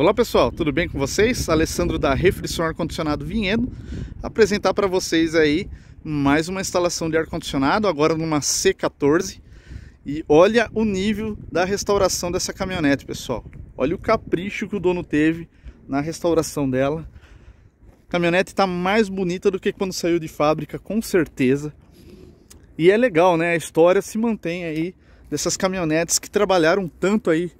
Olá pessoal, tudo bem com vocês? Alessandro da Refrição Ar Condicionado Vinhedo apresentar para vocês aí mais uma instalação de ar condicionado, agora numa C14 e olha o nível da restauração dessa caminhonete pessoal olha o capricho que o dono teve na restauração dela a caminhonete está mais bonita do que quando saiu de fábrica com certeza e é legal né, a história se mantém aí dessas caminhonetes que trabalharam tanto aí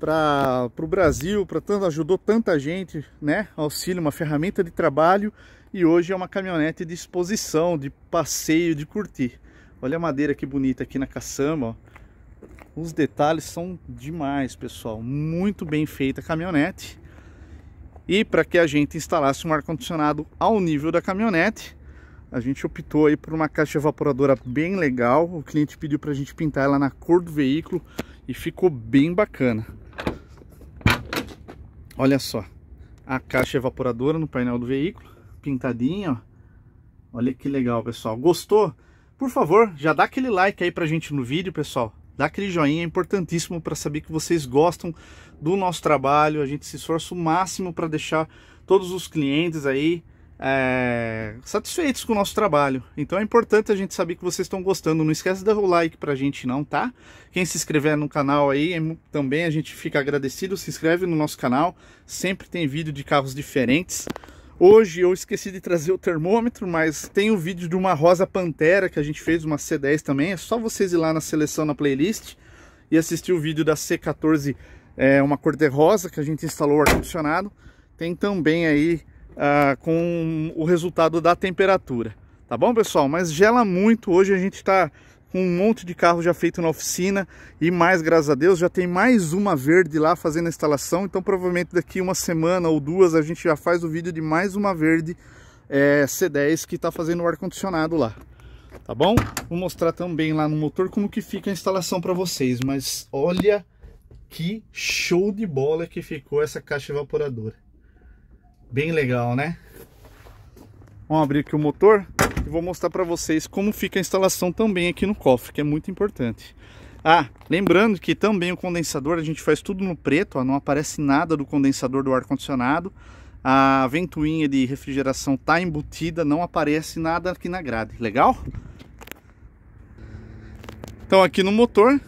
para o Brasil, para tanto ajudou tanta gente, né? Auxílio, uma ferramenta de trabalho e hoje é uma caminhonete de exposição, de passeio, de curtir. Olha a madeira que bonita aqui na caçamba, ó. Os detalhes são demais, pessoal. Muito bem feita a caminhonete. E para que a gente instalasse um ar-condicionado ao nível da caminhonete, a gente optou aí por uma caixa evaporadora bem legal. O cliente pediu para a gente pintar ela na cor do veículo e ficou bem bacana. Olha só, a caixa evaporadora no painel do veículo, pintadinha, ó. Olha que legal, pessoal. Gostou? Por favor, já dá aquele like aí pra gente no vídeo, pessoal. Dá aquele joinha, é importantíssimo para saber que vocês gostam do nosso trabalho. A gente se esforça o máximo para deixar todos os clientes aí é, satisfeitos com o nosso trabalho. Então é importante a gente saber que vocês estão gostando. Não esquece de dar o like pra gente não, tá? Quem se inscrever no canal aí é também a gente fica agradecido. Se inscreve no nosso canal. Sempre tem vídeo de carros diferentes. Hoje eu esqueci de trazer o termômetro, mas tem o um vídeo de uma Rosa Pantera que a gente fez, uma C10 também. É só vocês ir lá na seleção, na playlist e assistir o vídeo da C14, é, uma cor de rosa que a gente instalou o ar-condicionado. Tem também aí ah, com o resultado da temperatura. Tá bom, pessoal? Mas gela muito. Hoje a gente está com um monte de carro já feito na oficina e mais, graças a Deus, já tem mais uma verde lá fazendo a instalação. Então, provavelmente daqui uma semana ou duas a gente já faz o vídeo de mais uma verde é, eh, C10 que está fazendo o ar-condicionado lá. Tá bom? Vou mostrar também lá no motor como que fica a instalação para vocês. Mas olha que show de bola que ficou essa caixa evaporadora. Bem legal, né? Vamos abrir aqui o motor e vou mostrar para vocês como fica a instalação também aqui no cofre, que é muito importante. Ah, lembrando que também o condensador a gente faz tudo no preto, ó, não aparece nada do condensador do ar-condicionado. A ventoinha de refrigeração tá embutida, não aparece nada aqui na grade, legal? Então aqui no motor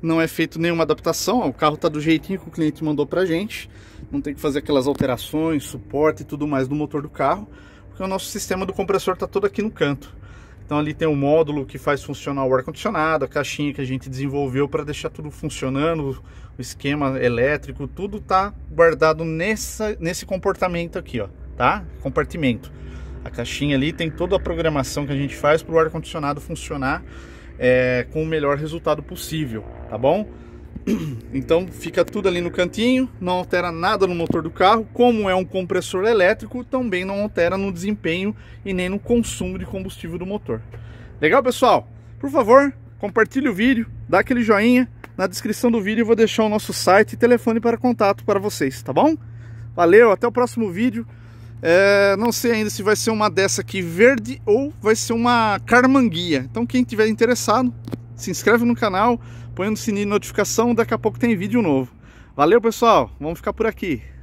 não é feito nenhuma adaptação, ó, o carro tá do jeitinho que o cliente mandou a gente não tem que fazer aquelas alterações, suporte e tudo mais do motor do carro, porque o nosso sistema do compressor está todo aqui no canto. Então ali tem o um módulo que faz funcionar o ar-condicionado, a caixinha que a gente desenvolveu para deixar tudo funcionando, o esquema elétrico, tudo está guardado nessa, nesse comportamento aqui, ó, tá? Compartimento. A caixinha ali tem toda a programação que a gente faz para o ar-condicionado funcionar é, com o melhor resultado possível, tá bom? Então fica tudo ali no cantinho, não altera nada no motor do carro. Como é um compressor elétrico, também não altera no desempenho e nem no consumo de combustível do motor. Legal, pessoal? Por favor, compartilhe o vídeo, dá aquele joinha. Na descrição do vídeo eu vou deixar o nosso site e telefone para contato para vocês, tá bom? Valeu, até o próximo vídeo. É, não sei ainda se vai ser uma dessa aqui verde ou vai ser uma carmanguia. Então quem tiver interessado, se inscreve no canal, põe no sininho de notificação, daqui a pouco tem vídeo novo. Valeu, pessoal. Vamos ficar por aqui.